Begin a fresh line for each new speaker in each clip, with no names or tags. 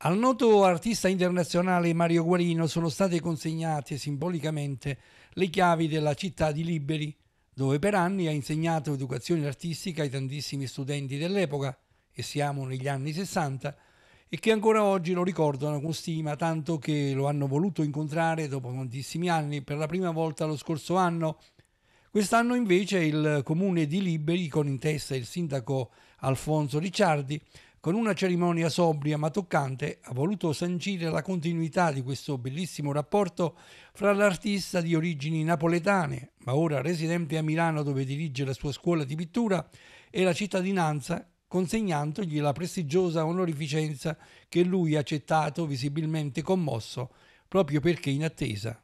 Al noto artista internazionale Mario Guarino sono state consegnate simbolicamente le chiavi della città di Liberi, dove per anni ha insegnato educazione artistica ai tantissimi studenti dell'epoca, e siamo negli anni 60, e che ancora oggi lo ricordano con stima, tanto che lo hanno voluto incontrare dopo tantissimi anni per la prima volta lo scorso anno. Quest'anno invece il comune di Liberi, con in testa il sindaco Alfonso Ricciardi, con una cerimonia sobria ma toccante ha voluto sancire la continuità di questo bellissimo rapporto fra l'artista di origini napoletane, ma ora residente a Milano dove dirige la sua scuola di pittura, e la cittadinanza consegnandogli la prestigiosa onorificenza che lui ha accettato visibilmente commosso proprio perché in attesa.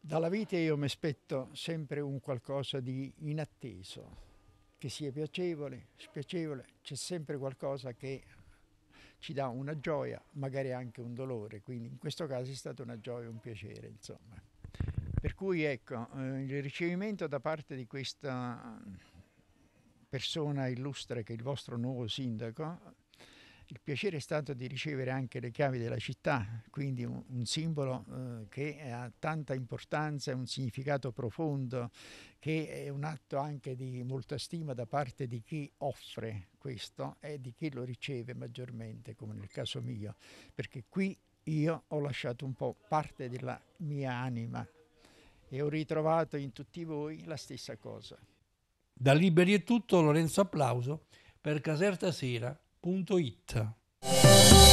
Dalla vita io mi aspetto sempre un qualcosa di inatteso, che sia piacevole, spiacevole, c'è sempre qualcosa che ci dà una gioia, magari anche un dolore, quindi in questo caso è stata una gioia, un piacere, insomma. Per cui ecco, eh, il ricevimento da parte di questa persona illustre che è il vostro nuovo sindaco il piacere è stato di ricevere anche le chiavi della città, quindi un, un simbolo eh, che ha tanta importanza, e un significato profondo, che è un atto anche di molta stima da parte di chi offre questo e di chi lo riceve maggiormente, come nel caso mio, perché qui io ho lasciato un po' parte della mia anima e ho ritrovato in tutti voi la stessa cosa.
Da Liberi è tutto Lorenzo Applauso per Caserta Sera www.radioticino.it